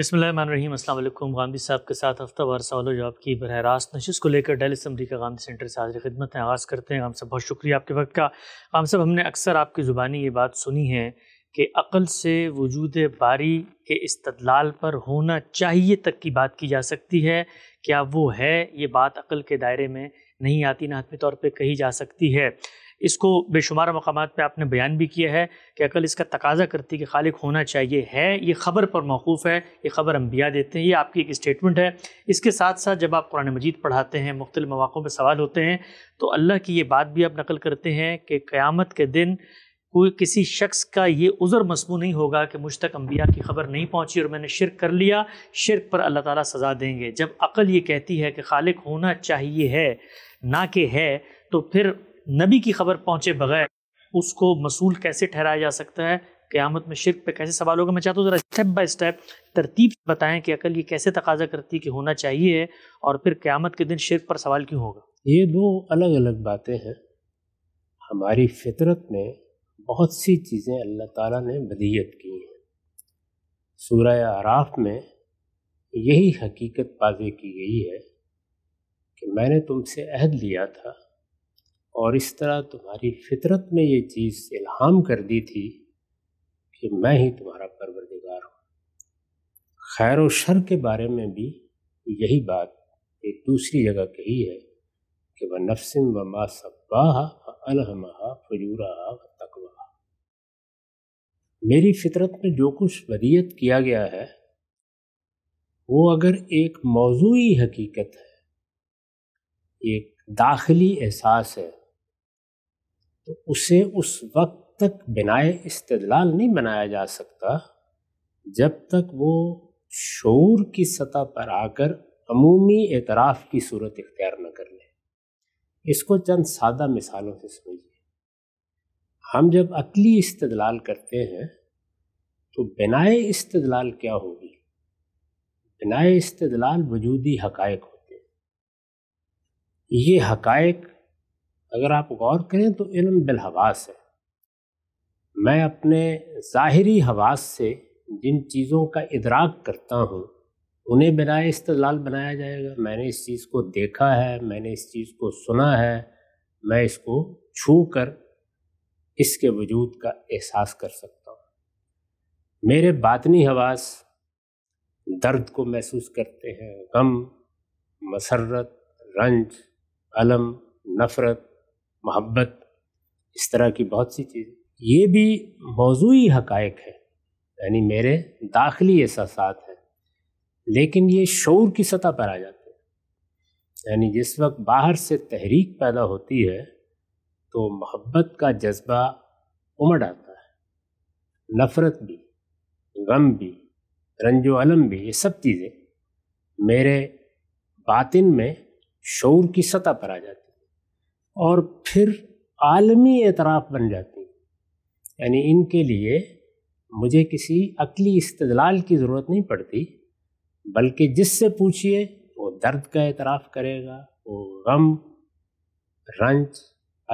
बसमीम अल्लाम गांधी साहब के साथ हफ्ता हफ्तावार सवाल जवाब की बरह रास्त नशिश को लेकर डेल अमरीका का गांधी सेंटर से हाजिर खिदमत में आगाज़ करते हैं गाम साहब बहुत शुक्रिया आपके वक्त का गाम साहब हमने अक्सर आपकी ज़ुबानी ये बात सुनी है कि अक़ल से वजूद बारी के इस्तलाल पर होना चाहिए तक की बात की जा सकती है क्या वो है ये बात अक़ल के दायरे में नहीं आती नातमी तौर पर कही जा सकती है इसको बेशुमार मकाम पर आपने बयान भी किया है कि अकल इसका तकाजा करती कि खालिक होना चाहिए है ये ख़बर पर मौकूफ़ है ये ख़बर अम्बिया देते हैं ये आपकी एक स्टेटमेंट है इसके साथ साथ जब आप कुरान मजीद पढ़ाते हैं मुख्तल मौक़ों पर सवाल होते हैं तो अल्लाह की ये बात भी आप नकल करते हैं कि क़्यामत के दिन कोई किसी शख्स का ये उज़र मसमू नहीं होगा कि मुझ तक अम्बिया की खबर नहीं पहुँची और मैंने शिरक कर लिया शिरक पर अल्लाह ताला सज़ा देंगे जब अकल ये कहती है कि खालिक होना चाहिए है ना कि है तो फिर नबी की खबर पहुंचे बगैर उसको मसूल कैसे ठहराया जा सकता है क़्यामत में शिरक पे कैसे सवाल होगा मैं चाहता हूँ ज़रा स्टेप बाय स्टेप तरतीब बताएं कि अकल ये कैसे तकाजा करती है कि होना चाहिए और फिर क़्यामत के दिन शिरक पर सवाल क्यों होगा ये दो अलग अलग बातें हैं हमारी फितरत में बहुत सी चीज़ें अल्लाह ताला ने बदियत की हैं सूरह आराफ में यही हकीकत वाजे की गई है कि मैंने तुमसे अहद लिया था और इस तरह तुम्हारी फितरत में ये चीज़ इल्हाम कर दी थी कि मैं ही तुम्हारा परवरदिगार हूँ खैर शर के बारे में भी यही बात एक दूसरी जगह कही है कि वह नफसिम व मा सब्बा अलहमहा फजूरा व तकवा मेरी फितरत में जो कुछ वदियत किया गया है वो अगर एक मौजू हकीकत है एक दाखिली एहसास है तो उसे उस वक्त तक बिनाए इस्तेदलाल नहीं बनाया जा सकता जब तक वो शोर की सतह पर आकर अमूमी एतराफ़ की सूरत इख्तियार न कर ले इसको चंद सादा मिसालों से समझिए हम जब अकली इस्तलाल करते हैं तो बिनाए इस्तलाल क्या होगी बिनाए इस्तलाल वजूदी हकायक होते हैं ये हकायक अगर आप गौर करें तो इलम बिलहवास है मैं अपने ज़ाहरी हवास से जिन चीज़ों का इदराक करता हूँ उन्हें बनाए इस्तलाल बनाया जाएगा मैंने इस चीज़ को देखा है मैंने इस चीज़ को सुना है मैं इसको छू कर इसके वजूद का एहसास कर सकता हूँ मेरे बातनी हवास दर्द को महसूस करते हैं गम मसरत रंज अलम नफ़रत मोहब्बत इस तरह की बहुत सी चीज़ें ये भी मौजूदी हकायक है यानी मेरे दाखिली एहसास हैं लेकिन ये शौर की सतह पर आ जाते हैं यानी जिस वक्त बाहर से तहरीक पैदा होती है तो मोहब्बत का जज्बा उमड़ आता है नफ़रत भी गम भी रंजो अलम भी ये सब चीज़ें मेरे बातिन में शौर की सतह पर आ जाती और फिर आलमी एतराफ़ बन जाती यानी इनके लिए मुझे किसी अकली इस्तलाल की ज़रूरत नहीं पड़ती बल्कि जिससे पूछिए वो दर्द का एतराफ़ करेगा वो गम रंज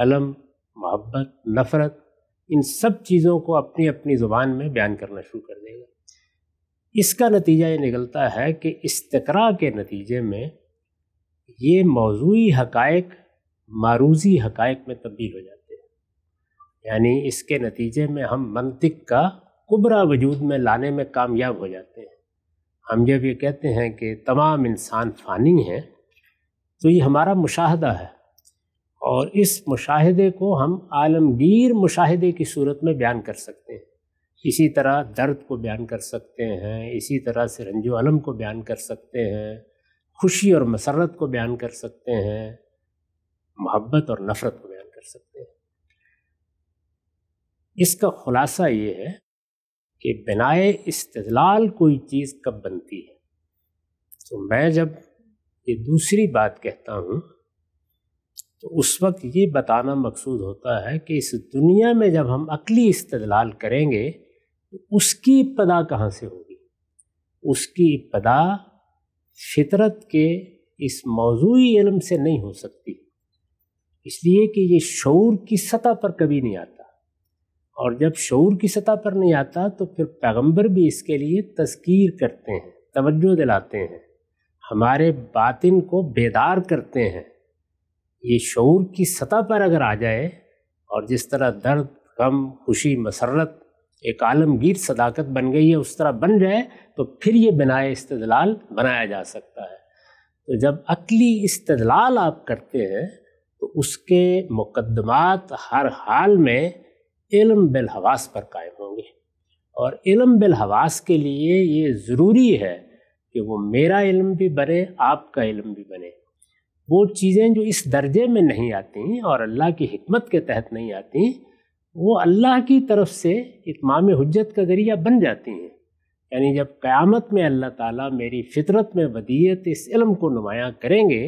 अलम मोहब्बत नफ़रत इन सब चीज़ों को अपनी अपनी ज़ुबान में बयान करना शुरू कर देगा इसका नतीजा ये निकलता है कि इस्तरा के नतीजे में ये मौजूद हकायक मारूजी हकायक में तब्दील हो जाते हैं यानी इसके नतीजे में हम मनतिक का कुबरा वजूद में लाने में कामयाब हो जाते हैं हम जब ये कहते हैं कि तमाम इंसान फ़ानी हैं तो ये हमारा मुशाहदा है और इस मुशाहदे को हम आलमगीर मुशाहदे की सूरत में बयान कर सकते हैं इसी तरह दर्द को बयान कर सकते हैं इसी तरह से रंजो अलम को बयान कर सकते हैं खुशी और मसरत को बयान कर सकते हैं मोहब्बत और नफरत को बयान कर सकते हैं इसका खुलासा ये है कि बिनाए इस्तलाल कोई चीज़ कब बनती है तो मैं जब ये दूसरी बात कहता हूँ तो उस वक्त ये बताना मकसूद होता है कि इस दुनिया में जब हम अकली इस्तलाल करेंगे तो उसकी इब्तदा कहाँ से होगी उसकी इब्तदा फितरत के इस मौजूई इलम से नहीं हो सकती इसलिए कि ये शौर की सतह पर कभी नहीं आता और जब शौर की सतह पर नहीं आता तो फिर पैगंबर भी इसके लिए तस्कीर करते हैं तवज्जो दिलाते हैं हमारे बातिन को बेदार करते हैं ये शौर की सतह पर अगर आ जाए और जिस तरह दर्द गम खुशी मसरत एक आलमगीर सदाकत बन गई है उस तरह बन जाए तो फिर ये बनाए इस्तलाल बनाया जा सकता है तो जब अकली इस्तलाल आप करते हैं तो उसके मुकदमात हर हाल में इलम बिलहवास पर कायम होंगे और इलम बिलहवास के लिए ये ज़रूरी है कि वो मेरा इलम भी बने आपका इलम भी बने वो चीज़ें जो इस दर्जे में नहीं आती और अल्लाह की हमत के तहत नहीं आती वो अल्लाह की तरफ से इतमाम हजत का ज़रिया बन जाती हैं यानी जब क़यामत में अल्लाह ताली मेरी फितरत में वदीयत इस इलम को नुमायाँ करेंगे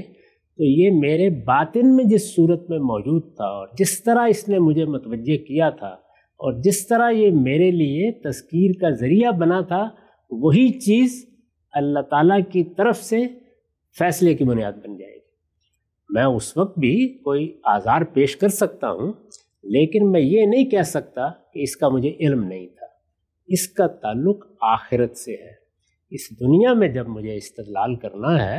तो ये मेरे बातिन में जिस सूरत में मौजूद था और जिस तरह इसने मुझे मतवजह किया था और जिस तरह ये मेरे लिए तस्कीर का ज़रिया बना था वही चीज़ अल्लाह ताला की तरफ से फ़ैसले की बुनियाद बन जाएगी मैं उस वक्त भी कोई आज़ार पेश कर सकता हूँ लेकिन मैं ये नहीं कह सकता कि इसका मुझे इल्म नहीं था इसका ताल्लुक आखिरत से है इस दुनिया में जब मुझे इस्तलाल करना है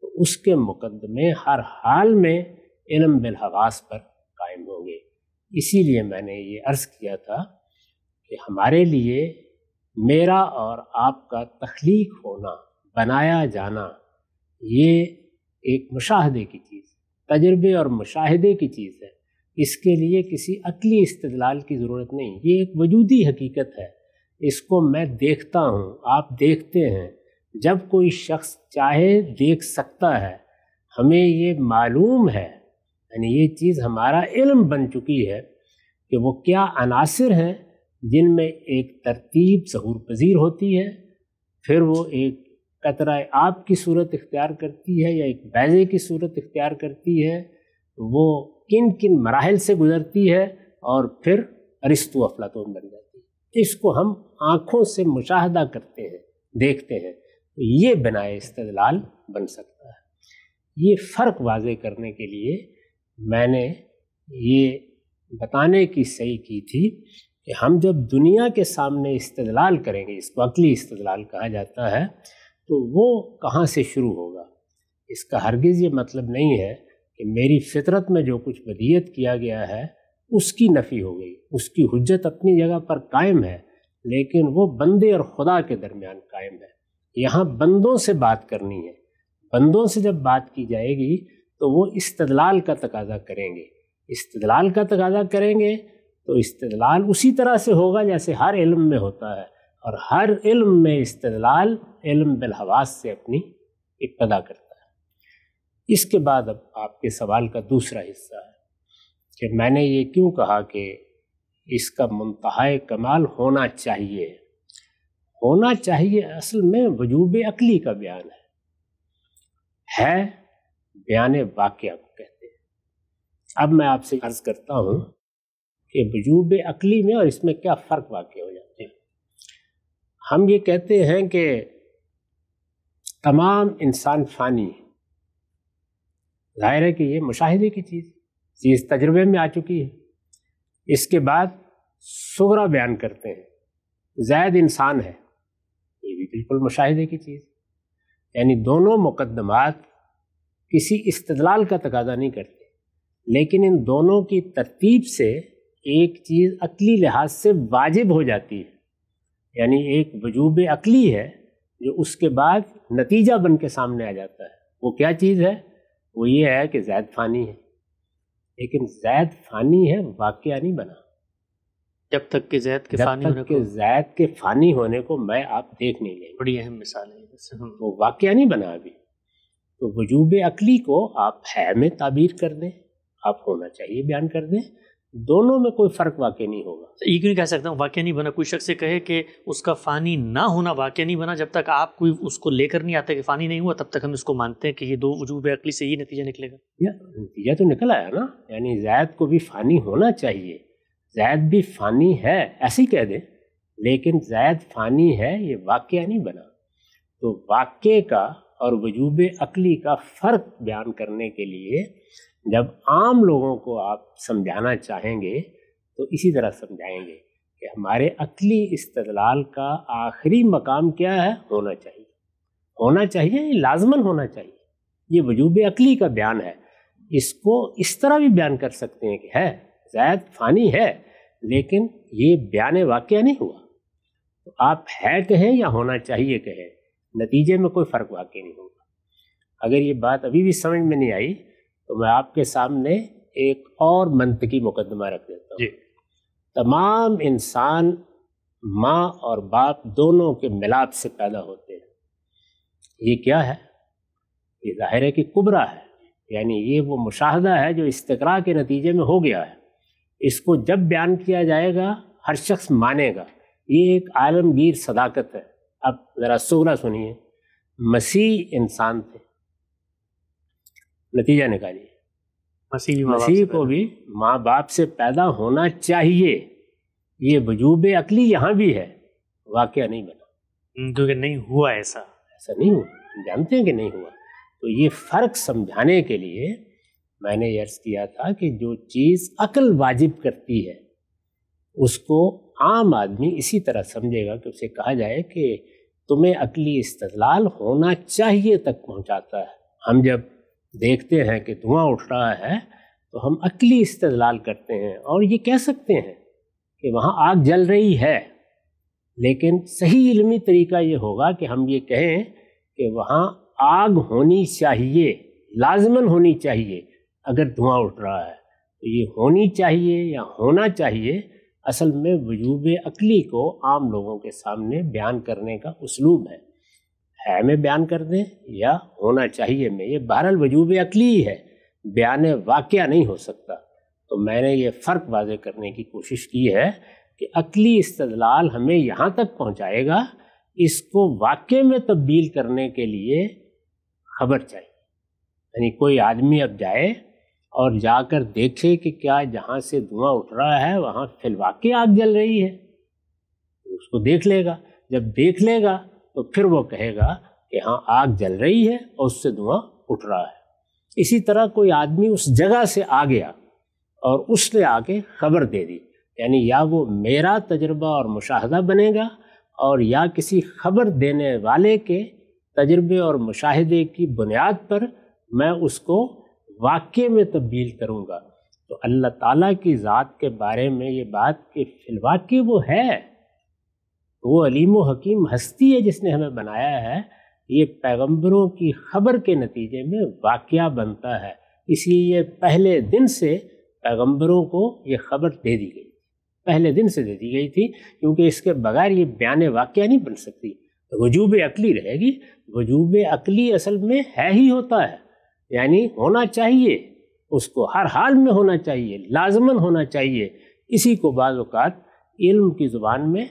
तो उसके मुकदमे हर हाल में इलम बिलहवास पर कायम होंगे इसीलिए मैंने ये अर्ज़ किया था कि हमारे लिए मेरा और आपका तख्लीक होना बनाया जाना ये एक मुशाहदे की चीज़ तजर्बे और मुशाहदे की चीज़ है इसके लिए किसी अकली इस्तलाल की ज़रूरत नहीं ये एक वजूदी हकीकत है इसको मैं देखता हूँ आप देखते हैं जब कोई शख्स चाहे देख सकता है हमें ये मालूम है यानी ये चीज़ हमारा इल्म बन चुकी है कि वो क्या अनासर हैं जिनमें एक तरतीब सहूर पजीर होती है फिर वो एक कतरा आब की सूरत इख्तियार करती है या एक बैजे की सूरत इख्तियार करती है वो किन किन मराहल से गुज़रती है और फिर अरिस्तु अफलातून बन जाती है इसको हम आँखों से मुशाह करते हैं देखते हैं तो ये बनाए इस्तलाल बन सकता है ये फ़र्क वाजे करने के लिए मैंने ये बताने की सही की थी कि हम जब दुनिया के सामने इस्तलाल करेंगे इसको अकली इस्तलाल कहा जाता है तो वो कहाँ से शुरू होगा इसका हरगिज़ ये मतलब नहीं है कि मेरी फितरत में जो कुछ बदियत किया गया है उसकी नफ़ी हो गई उसकी हजत अपनी जगह पर कायम है लेकिन वो बंदे और खुदा के दरमियान कायम है यहाँ बंदों से बात करनी है बंदों से जब बात की जाएगी तो वो इस्तदलाल का तकाजा करेंगे इस्तदलाल का तकाजा करेंगे तो इस्तदलाल उसी तरह से होगा जैसे हर इल्म में होता है और हर इल्म में इस्तदलाल इल्म बिलहवास से अपनी इब्तदा करता है इसके बाद अब आपके सवाल का दूसरा हिस्सा है कि मैंने ये क्यों कहा कि इसका मुंतहा कमाल होना चाहिए होना चाहिए असल में वजूब अकली का बयान है है बयान वाक्य को कहते हैं अब मैं आपसे अर्ज़ करता हूं कि वजूब अकली में और इसमें क्या फ़र्क वाक्य हो जाते हैं हम ये कहते हैं कि तमाम इंसान फ़ानी ज़ाहिर है कि ये मुशाहिदे की चीज़ चीज़ तजर्बे में आ चुकी है इसके बाद सुगरा बयान करते हैं जैद इंसान है बिल्कुल मुशाहे की चीज़ यानी दोनों मुकदमात किसी इस्तलाल का तकाजा नहीं करते लेकिन इन दोनों की तरतीब से एक चीज़ अकली लिहाज से वाजिब हो जाती है यानी एक वजूब अकली है जो उसके बाद नतीजा बन के सामने आ जाता है वो क्या चीज़ है वो ये है कि जैद फ़ानी है लेकिन जैद फ़ानी है वाक़ नहीं बना जब तक के जैद के फानी होने को जैद के फानी होने को मैं आप देख नहीं लेंगे बड़ी अहम मिसाल है वो तो वाक्य नहीं बना अभी तो वजूब अकली को आप है में ताबीर कर दें आप होना चाहिए बयान कर दें दोनों में कोई फ़र्क वाक्य नहीं होगा एक तो नहीं कह सकता हूँ वाक्य नहीं बना कोई शख्स से कहे कि उसका फ़ानी ना होना वाक्य नहीं बना जब तक आप कोई उसको लेकर नहीं आते कि फ़ानी नहीं हुआ तब तक हम इसको मानते हैं कि ये दो वजूब अकली से ही नतीजा निकलेगा या नतीजा तो निकल आया ना यानी जैद को भी फ़ानी होना चाहिए जैद भी फ़ानी है ऐसे ही कह दें लेकिन जैद फ़ानी है ये वाक्य नहीं बना तो वाक्य का और वजूब अकली का फ़र्क बयान करने के लिए जब आम लोगों को आप समझाना चाहेंगे तो इसी तरह समझाएंगे कि हमारे अकली इस्तलाल का आखिरी मकाम क्या है होना चाहिए होना चाहिए लाजमन होना चाहिए ये वजूब अकली का बयान है इसको इस तरह भी बयान कर सकते हैं कि है जैद फ़ानी है लेकिन ये बयान वाक्य नहीं हुआ तो आप है कहें या होना चाहिए कहें नतीजे में कोई फ़र्क वाक्य नहीं होगा अगर ये बात अभी भी समझ में नहीं आई तो मैं आपके सामने एक और मनतकी मुकदमा रख देता हूँ तमाम इंसान माँ और बाप दोनों के मिलाप से पैदा होते हैं ये क्या है ये जाहिर है कि कुबरा है यानी ये वो मुशाहदा है जो इस्तरा के नतीजे में हो गया है इसको जब बयान किया जाएगा हर शख्स मानेगा ये एक आलमगीर सदाकत है अब ज़रा सुगना सुनिए मसीह इंसान थे नतीजा निकालिए मसीह मसीह को भी माँ बाप से पैदा होना चाहिए ये वजूब अकली यहाँ भी है वाक़ नहीं बना हम्म, क्योंकि नहीं हुआ ऐसा ऐसा नहीं हुआ जानते हैं कि नहीं हुआ तो ये फ़र्क समझाने के लिए मैंने यर्स किया था कि जो चीज़ अकल वाजिब करती है उसको आम आदमी इसी तरह समझेगा कि उसे कहा जाए कि तुम्हें अकली इस्तलाल होना चाहिए तक पहुंचाता है हम जब देखते हैं कि धुआं उठ रहा है तो हम अकली इस्तलाल करते हैं और ये कह सकते हैं कि वहाँ आग जल रही है लेकिन सही इलमी तरीका ये होगा कि हम ये कहें कि वहाँ आग होनी चाहिए लाजमन होनी चाहिए अगर धुआं उठ रहा है तो ये होनी चाहिए या होना चाहिए असल में वजूब अकली को आम लोगों के सामने बयान करने का उसलूब है है में बयान कर दें या होना चाहिए में ये बहरल वजूब अकली ही है बयान वाक़ नहीं हो सकता तो मैंने ये फ़र्क वाज करने की कोशिश की है कि अकली इस्तलाल हमें यहाँ तक पहुँचाएगा इसको वाक़े में तब्दील करने के लिए खबर चाहिए यानी कोई आदमी अब जाए और जाकर देखे कि क्या जहाँ से धुआं उठ रहा है वहाँ फिलवा के आग जल रही है उसको देख लेगा जब देख लेगा तो फिर वो कहेगा कि हाँ आग जल रही है और उससे धुआं उठ रहा है इसी तरह कोई आदमी उस जगह से आ गया और उसने आके खबर दे दी यानी या वो मेरा तजर्बा और मुशाहदा बनेगा और या किसी खबर देने वाले के तजर्बे और मुशाहदे की बुनियाद पर मैं उसको वाक्य में तब्दील करूँगा तो अल्लाह ताला की ज़ात के बारे में ये बात कि फिलवाक वो है वो अलीम हकीम हस्ती है जिसने हमें बनाया है ये पैगंबरों की खबर के नतीजे में वाक़ बनता है इसलिए ये पहले दिन से पैगंबरों को ये खबर दे दी गई पहले दिन से दे दी गई थी क्योंकि इसके बगैर ये बयान वाक़ नहीं बन सकती तो वजूब अकली रहेगी वजूब अकली असल में है ही होता है यानी होना चाहिए उसको हर हाल में होना चाहिए लाजमन होना चाहिए इसी को बाज़ात इल्म की ज़ुबान में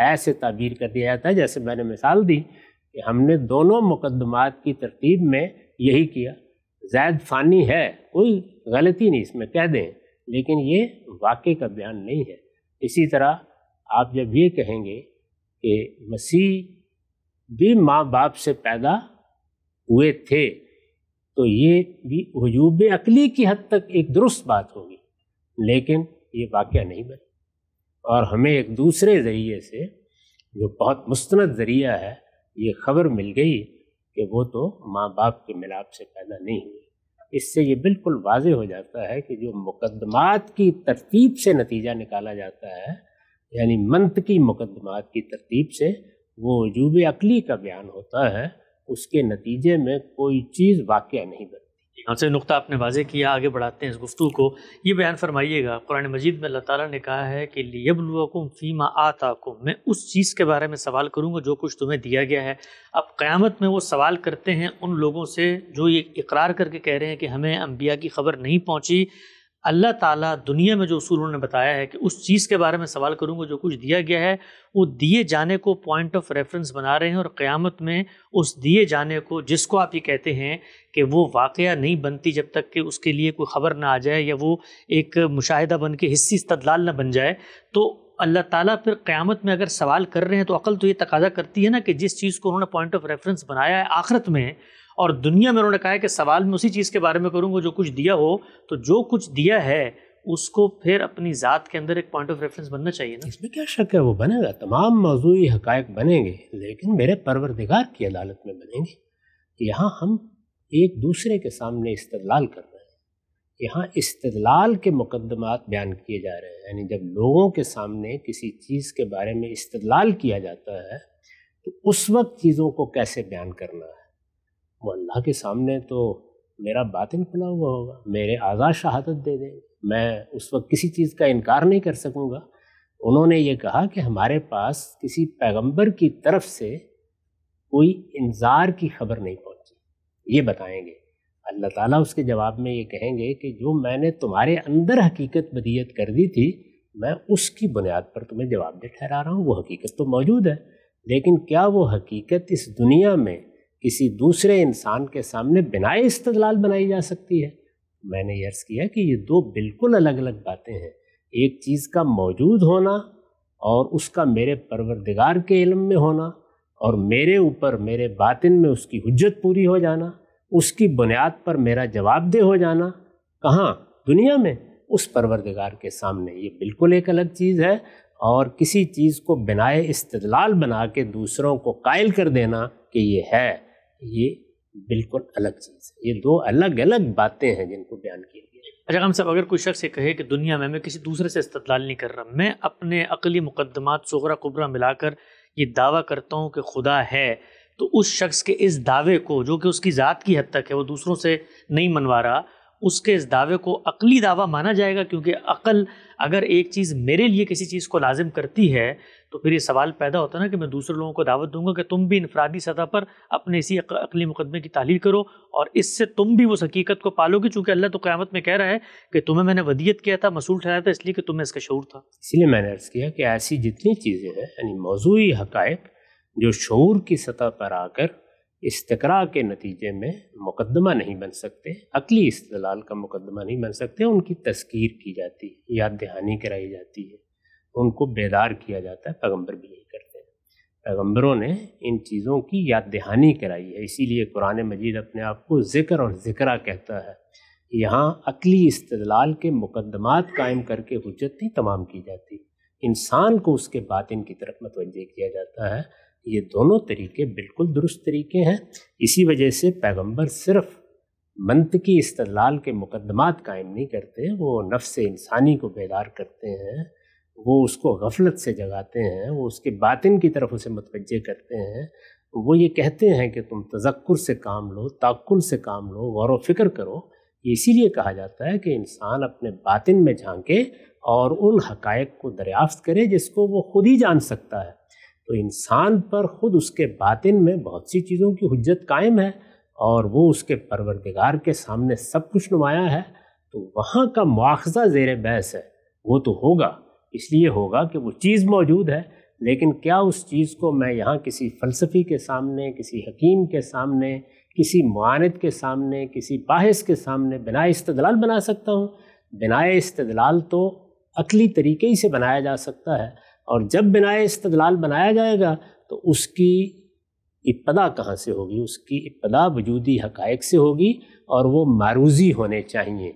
ऐसे ताबीर कर दिया जाता है जैसे मैंने मिसाल दी कि हमने दोनों मुकदमात की तरतीब में यही किया जैद फ़ानी है कोई गलती नहीं इसमें कह दें लेकिन ये वाक़े का बयान नहीं है इसी तरह आप जब ये कहेंगे कि मसीह भी माँ बाप से पैदा हुए थे तो ये भी वजूब अकली की हद तक एक दुरुस्त बात होगी लेकिन ये वाक़ नहीं बने और हमें एक दूसरे ज़रिए से जो बहुत मुस्ंद ज़रिया है ये खबर मिल गई कि वो तो माँ बाप के मिलाप से पैदा नहीं हुए इससे ये बिल्कुल वाज हो जाता है कि जो मुकदमात की तरतीब से नतीजा निकाला जाता है यानी मंत की मुकदमात की तरतीब से वो वजूब अकली का बयान होता है उसके नतीजे में कोई चीज़ वाक़ नहीं बनती हमसे नुकता आपने वाजे किया आगे बढ़ाते हैं इस गुफ्तु को ये बयान फरमाइएगा कुरान मजीद में अल्लाह ताला ने कहा है कि लियबलुकुम फ़ीमा आताकुम मैं उस चीज़ के बारे में सवाल करूँगा जो कुछ तुम्हें दिया गया है अब क़्यामत में वो सवाल करते हैं उन लोगों से जो ये इकरार करके कह रहे हैं कि हमें अम्बिया की खबर नहीं पहुँची अल्लाह ताला दुनिया में जो उसूल उन्होंने बताया है कि उस चीज़ के बारे में सवाल करूँगा जो कुछ दिया गया है वो दिए जाने को पॉइंट ऑफ रेफरेंस बना रहे हैं और क़्यामत में उस दिए जाने को जिसको आप ये कहते हैं कि वो वाक़ नहीं बनती जब तक कि उसके लिए कोई ख़बर ना आ जाए या वो एक मुशाहिदा बन के हिस्सी इस्तलाल ना बन जाए तो अल्लाह ताला फिर क़्यामत में अगर सवाल कर रहे हैं तो अकल तो ये तकाजा करती है ना कि जिस चीज़ को उन्होंने पॉइंट ऑफ रेफरेंस बनाया है आखरत में और दुनिया में उन्होंने कहा है कि सवाल मैं उसी चीज़ के बारे में करूँगा जो कुछ दिया हो तो जो कुछ दिया है उसको फिर अपनी ज़ात के अंदर एक पॉइंट ऑफ रेफरेंस बनना चाहिए ना इसमें क्या शक है वो बनेगा तमाम मौजूदी हकायक बनेंगे लेकिन मेरे परवरदिगार की अदालत में बनेंगे यहाँ हम एक दूसरे के सामने इस्तलाल कर रहे हैं यहाँ इस्तलाल के मुकदमात बयान किए जा रहे हैं यानी जब लोगों के सामने किसी चीज़ के बारे में इस्तलाल किया जाता है तो उस वक्त चीज़ों को कैसे बयान करना है वो अल्लाह के सामने तो मेरा बातिन खुला हुआ होगा मेरे आज़ाद शहादत दे देंगे मैं उस वक्त किसी चीज़ का इनकार नहीं कर सकूँगा उन्होंने ये कहा कि हमारे पास किसी पैगंबर की तरफ से कोई इंजार की खबर नहीं पहुंची ये बताएंगे अल्लाह ताला उसके जवाब में ये कहेंगे कि जो मैंने तुम्हारे अंदर हकीकत बदियत कर दी थी मैं उसकी बुनियाद पर तुम्हें जवाब दे ठहरा रहा हूँ वो हकीकत तो मौजूद है लेकिन क्या वो हकीकत इस दुनिया में किसी दूसरे इंसान के सामने बिना इस्तलाल बनाई जा सकती है मैंने यर्स किया कि ये दो बिल्कुल अलग अलग बातें हैं एक चीज़ का मौजूद होना और उसका मेरे परवरदिगार के इलम में होना और मेरे ऊपर मेरे बातिन में उसकी हजत पूरी हो जाना उसकी बुनियाद पर मेरा जवाबदेह हो जाना कहाँ दुनिया में उस परवरदिगार के सामने ये बिल्कुल एक अलग चीज़ है और किसी चीज़ को बिनाए इस्तलाल बना के दूसरों को कायल कर देना कि ये है ये बिल्कुल अलग चीज़ है ये दो अलग अलग बातें हैं जिनको बयान किया गया अच्छा हम साहब अगर कोई शख्स ये कहे कि दुनिया में मैं किसी दूसरे से इस्तलाल नहीं कर रहा मैं अपने अकली मुकदमात सगरा कुबरा मिलाकर ये दावा करता हूँ कि खुदा है तो उस शख्स के इस दावे को जो कि उसकी ज़ात की हद तक है वो दूसरों से नहीं मनवा रहा उसके इस दावे को अकली दावा माना जाएगा क्योंकि अकल अगर एक चीज़ मेरे लिए किसी चीज़ को लाजिम करती है तो फिर ये सवाल पैदा होता है ना कि मैं दूसरे लोगों को दावत दूंगा कि तुम भी इनफरादी सतह पर अपने इसी अकली मुकदमे की तालीर करो और इससे तुम भी उस हकीकत को पालोगे चूँकि अल्लाह तो क़्यामत में कह रहा है कि तुम्हें मैंने वदियत किया था मसूल ठहराया था इसलिए कि तुम्हें इसका शूर था इसलिए मैंने अर्ज़ किया कि ऐसी जितनी चीज़ें हैं यानी मौजूदी हक़ जो शूर की सतह पर आकर इस्तरा के नतीजे में मुकदमा नहीं बन सकते अकली इस्तलाल का मुकदमा नहीं बन सकते उनकी तस्कीर की जाती है याद दहानी कराई जाती है उनको बेदार किया जाता है पैगंबर भी यही करते हैं पैगंबरों ने इन चीज़ों की याद दहानी कराई है इसीलिए कुरान मजीद अपने आप को ज़िक्र और ज़िक्रा कहता है यहाँ अकली इस्तलाल के मुकदमात कायम करके ही तमाम की जाती इंसान को उसके बातिन की तरफ मतवजह किया जाता है ये दोनों तरीके बिल्कुल दुरुस्त तरीके हैं इसी वजह से पैगंबर सिर्फ मनतकी इस्तलाल के मुकदमात कायम नहीं करते वो नफ्स इंसानी को बेदार करते हैं वो उसको गफलत से जगाते हैं वो उसके बातिन की तरफ उसे मतवज करते हैं वो ये कहते हैं कि तुम तजक्र से काम लो ताकुल से काम लो गौर फिक्र करो ये इसीलिए कहा जाता है कि इंसान अपने बातिन में झांके और उन हकायक को दरियाफ्त करे जिसको वो खुद ही जान सकता है तो इंसान पर ख़ुद उसके बातिन में बहुत सी चीज़ों की हजत कायम है और वो उसके परवरदिगार के सामने सब कुछ नुमाया है तो वहाँ का मुआजा जेर बहस है वो तो होगा इसलिए होगा कि वो चीज़ मौजूद है लेकिन क्या उस चीज़ को मैं यहाँ किसी फ़लसफ़ी के सामने किसी हकीम के सामने किसी मानद के सामने किसी बाहस के सामने बिना इस्तलाल बना सकता हूँ बिना इस्तलाल तो अकली तरीके ही से बनाया जा सकता है और जब बिना इस्तलाल बनाया जाएगा तो उसकी इब्तदा कहाँ से होगी उसकी इब्तदा वजूदी हक़ से होगी और वो मारूजी होने चाहिए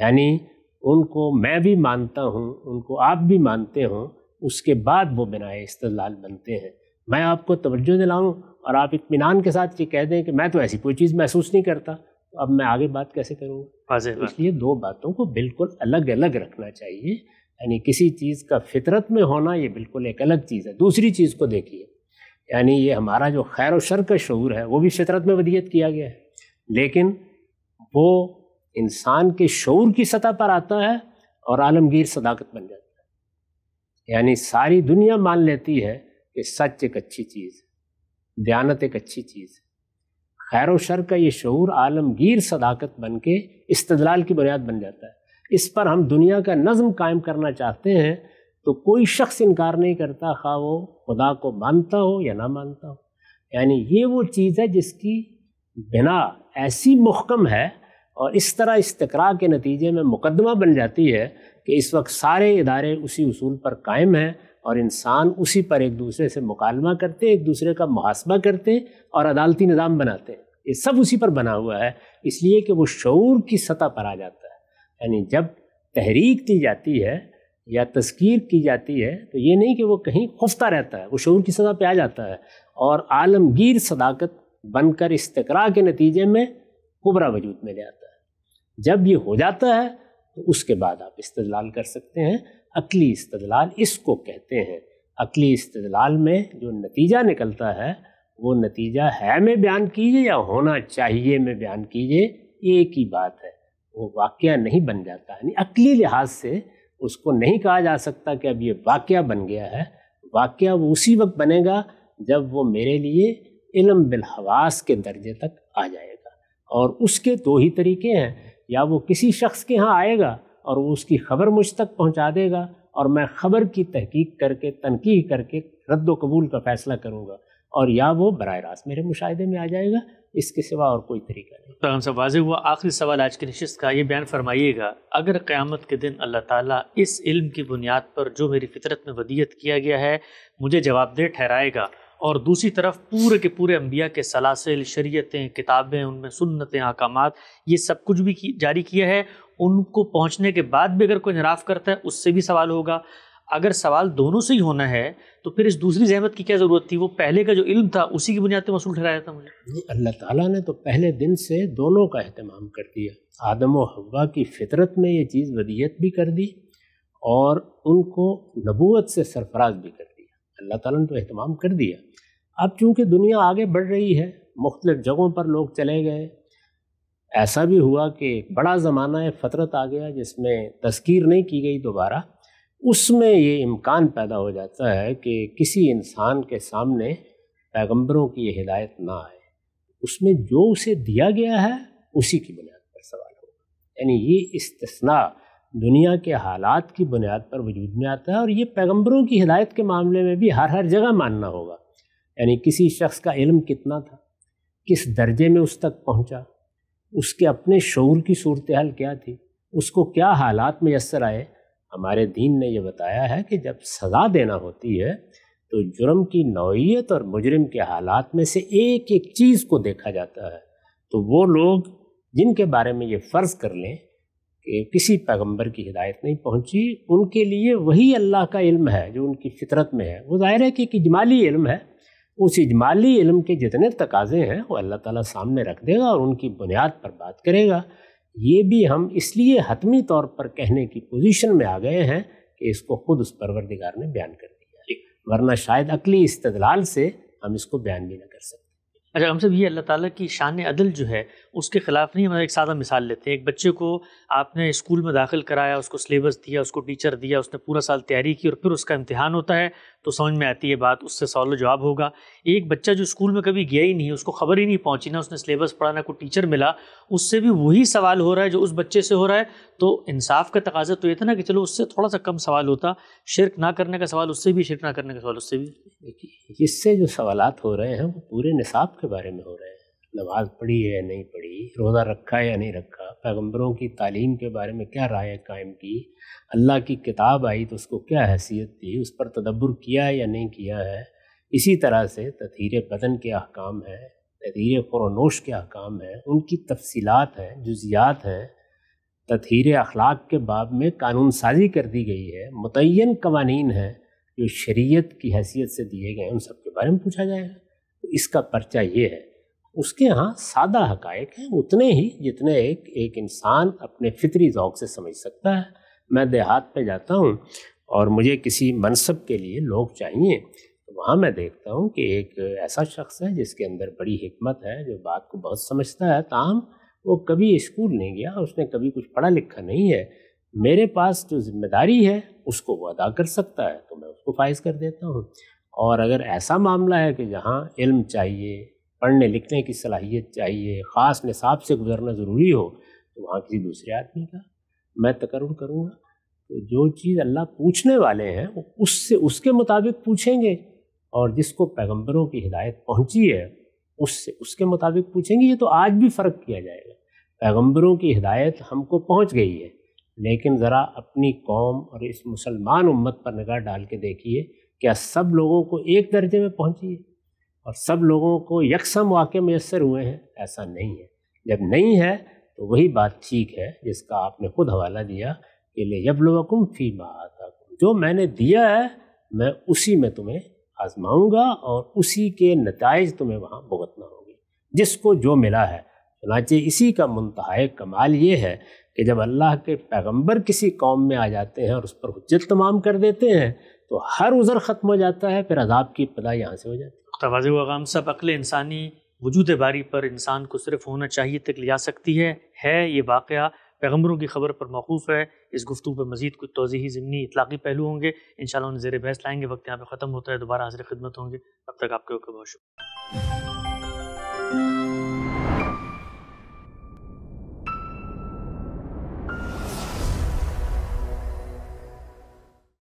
यानी उनको मैं भी मानता हूँ उनको आप भी मानते हों उसके बाद वो बिनाए इस्तलाल बनते हैं मैं आपको तवज्जो दिलाऊँ और आप इतमान के साथ ये कह दें कि मैं तो ऐसी कोई चीज़ महसूस नहीं करता तो अब मैं आगे बात कैसे करूँगा तो इसलिए दो बातों को बिल्कुल अलग अलग रखना चाहिए यानी किसी चीज़ का फितरत में होना ये बिल्कुल एक अलग चीज़ है दूसरी चीज़ को देखिए यानी ये हमारा जो खैर व शर का शूर है वो भी फितरत में वदियत किया गया है लेकिन वो इंसान के शौर की सतह पर आता है और आलमगीर सदाकत बन जाता है यानी सारी दुनिया मान लेती है कि सच एक अच्छी चीज़ है दयानत एक अच्छी चीज़ है खैर शर का ये शौर आलमगीर सदाकत बन के इस्तलाल की बुनियाद बन जाता है इस पर हम दुनिया का नज़म कायम करना चाहते हैं तो कोई शख्स इनकार नहीं करता खा वो खुदा को मानता हो या ना मानता हो यानी ये वो चीज़ है जिसकी बिना ऐसी मुहकम है और इस तरह इस्तकरा के नतीजे में मुकदमा बन जाती है कि इस वक्त सारे इदारे उसी असूल पर कायम हैं और इंसान उसी पर एक दूसरे से मुकालमा करते एक दूसरे का मुहासबा करते और अदालती निज़ाम बनाते हैं ये सब उसी पर बना हुआ है इसलिए कि वो शूर की सतह पर आ जाता है यानी जब तहरीक की जाती है या तस्कीर की जाती है तो ये नहीं कि वो कहीं खुफता रहता है वो शूर की सतह पर आ जाता है और आलमगीर सदाकत बनकर इस्तकरा के नतीजे में कुबरा वजूद में ले आता है जब ये हो जाता है तो उसके बाद आप इस्तलाल कर सकते हैं अकली इस्तलाल इसको कहते हैं अकली इस्तलाल में जो नतीजा निकलता है वो नतीजा है में बयान कीजिए या होना चाहिए में बयान कीजिए एक ही बात है वो वाक्य नहीं बन जाता यानी अकली लिहाज से उसको नहीं कहा जा सकता कि अब ये वाक्य बन गया है वाक्य वो उसी वक्त बनेगा जब वो मेरे लिए इलम बिलहवास के दर्जे तक आ जाएगा और उसके दो ही तरीके हैं या वो किसी शख्स के यहाँ आएगा और वो उसकी खबर मुझ तक पहुँचा देगा और मैं ख़बर की तहकीक करके तनकीह करके रद्द कबूल का फ़ैसला करूँगा और या वो बर रास्त मेरे मुशाहे में आ जाएगा इसके सिवा और कोई तरीका नहीं तो हमसे वाज हुआ आखिरी सवाल आज की नशस्त का ये बयान फरमाइएगा अगर क़्यामत के दिन अल्लाह ताला इस इल्म की बुनियाद पर जो मेरी फितरत में वदियत किया गया है मुझे जवाबदेह ठहराएगा और दूसरी तरफ पूरे के पूरे अम्बिया के सलासिल शरीयतें किताबें उनमें सुन्नतें अहकाम ये सब कुछ भी की, जारी किया है उनको पहुंचने के बाद भी अगर कोई इनराफ़ करता है उससे भी सवाल होगा अगर सवाल दोनों से ही होना है तो फिर इस दूसरी जहमत की क्या ज़रूरत थी वो पहले का जो इल्म था उसी की बुनियाद पर मसूल ठहराया था मुझे अल्लाह ताला ने तो पहले दिन से दोनों का अहतमाम कर दिया आदम व हवा की फितरत में ये चीज़ वदियत भी कर दी और उनको नबूत से सरफराज भी कर दिया अल्लाह ताला ने तो अहतमाम कर दिया अब चूँकि दुनिया आगे बढ़ रही है मुख्तलिफ़ जगहों पर लोग चले गए ऐसा भी हुआ कि एक बड़ा ज़माना है फतरत आ गया जिसमें तस्कीर नहीं की गई दोबारा उसमें ये इम्कान पैदा हो जाता है कि किसी इंसान के सामने पैगंबरों की ये हिदायत ना आए उसमें जो उसे दिया गया है उसी की बुनियाद पर सवाल होगा यानी ये इस्तना दुनिया के हालात की बुनियाद पर वजूद में आता है और ये पैगंबरों की हिदायत के मामले में भी हर हर जगह मानना होगा यानी किसी शख्स का इल्म कितना था किस दर्जे में उस तक पहुंचा उसके अपने शौर की सूरत हाल क्या थी उसको क्या हालात मैसर आए हमारे दीन ने यह बताया है कि जब सज़ा देना होती है तो जुर्म की नौीयत और मुजरम के हालात में से एक एक चीज़ को देखा जाता है तो वो लोग जिनके बारे में ये फ़र्ज़ कर लें कि किसी पैगंबर की हिदायत नहीं पहुंची उनके लिए वही अल्लाह का इल्म है जो उनकी फितरत में है वो ज़ाहिर है कि एक जमाली इल्म है उस इजमाली इलम के जितने तकाजे हैं वो अल्लाह ताला सामने रख देगा और उनकी बुनियाद पर बात करेगा ये भी हम इसलिए हतमी तौर पर कहने की पोजीशन में आ गए हैं कि इसको खुद उस परवरदिगार ने बयान कर दिया वरना शायद अकली इस्तलाल से हम इसको बयान भी ना कर सकते अच्छा हम सब ये अल्लाह ताला की शान अदल जो है उसके ख़िलाफ़ नहीं मैं एक सादा मिसाल लेते हैं एक बच्चे को आपने स्कूल में दाखिल कराया उसको सिलेबस दिया उसको टीचर दिया उसने पूरा साल तैयारी की और फिर उसका इम्तहान होता है तो समझ में आती है बात उससे सवाल जवाब होगा एक बच्चा जो स्कूल में कभी गया ही नहीं उसको खबर ही नहीं पहुंची ना उसने सिलेबस पढ़ा ना कोई टीचर मिला उससे भी वही सवाल हो रहा है जो उस बच्चे से हो रहा है तो इंसाफ का तकाजा तो ये था ना कि चलो उससे थोड़ा सा कम सवाल होता शिरक ना करने का सवाल उससे भी शिरक ना करने का सवाल उससे भी इससे जो सवाल हो रहे हैं वो पूरे निसाब के बारे में हो रहे हैं नमाज मतलब पढ़ी है या नहीं पढ़ी रोज़ा रखा है या नहीं रखा पैगंबरों की तालीम के बारे में क्या राय कायम की अल्लाह की किताब आई तो उसको क्या हैसियत थी उस पर तदब्बर किया है या नहीं किया है इसी तरह से तथीर बदन के अहकाम हैं तथीर ख़ुरनोश के अहकाम हैं उनकी तफसीत हैं जुजियात हैं तथीर अखलाक के बाब में कानून साजी कर दी गई है मुतन कवानीन हैं जो शरीयत की हैसियत से दिए गए हैं उन सब के बारे में पूछा जाएगा तो इसका पर्चा ये है उसके यहाँ सादा हकायक हैं उतने ही जितने एक एक इंसान अपने फितरी ओक से समझ सकता है मैं देहात पे जाता हूँ और मुझे किसी मनसब के लिए लोग चाहिए तो वहाँ मैं देखता हूँ कि एक ऐसा शख्स है जिसके अंदर बड़ी हमत है जो बात को बहुत समझता है ताम वो कभी स्कूल नहीं गया उसने कभी कुछ पढ़ा लिखा नहीं है मेरे पास जो जिम्मेदारी है उसको वो अदा कर सकता है तो मैं उसको फाइज कर देता हूँ और अगर ऐसा मामला है कि जहाँ इल्म चाहिए पढ़ने लिखने की सलाहियत चाहिए ख़ास निसाब से गुजरना ज़रूरी हो तो वहाँ किसी दूसरे आदमी का मैं तकरून करूँगा तो जो चीज़ अल्लाह पूछने वाले हैं वो उससे उसके मुताबिक पूछेंगे और जिसको पैगंबरों की हिदायत पहुँची है उससे उसके मुताबिक पूछेंगे ये तो आज भी फ़र्क किया जाएगा पैगंबरों की हिदायत हमको पहुँच गई है लेकिन ज़रा अपनी कौम और इस मुसलमान उम्मत पर निगाह डाल के देखिए क्या सब लोगों को एक दर्जे में पहुँची है और सब लोगों को यकसम वाक़ मैसर हुए हैं ऐसा नहीं है जब नहीं है तो वही बात ठीक है जिसका आपने खुद हवाला दिया कि ले यबलवकुम फ़ी महाताकुम जो मैंने दिया है मैं उसी में तुम्हें आजमाऊँगा और उसी के नतज तुम्हें वहाँ भुगतना होगी जिसको जो मिला है चनाचे इसी का मुंतहा कमाल ये है कि जब अल्लाह के पैगंबर किसी कौम में आ जाते हैं और उस पर हजत तमाम कर देते हैं तो हर उज़र ख़त्म हो जाता है फिर अदाब की पदा यहाँ से हो जाती है वाज आगाम सब अकल इंसानी वजूद बारी पर इंसान को सिर्फ होना चाहिए तक ले जा सकती है है ये वाक़ पैगम्बरों की खबर पर मौकूफ़ है इस गुफ्तु पर मजीद कुछ तोज़ी ज़मनी इतलाक़ी पहलू होंगे इन शाला जेर बहस लाएंगे वक्त यहाँ पर ख़त्म होता है दोबारा हाजिर खिदमत होंगे अब तक आपके बहुत शुक्रिया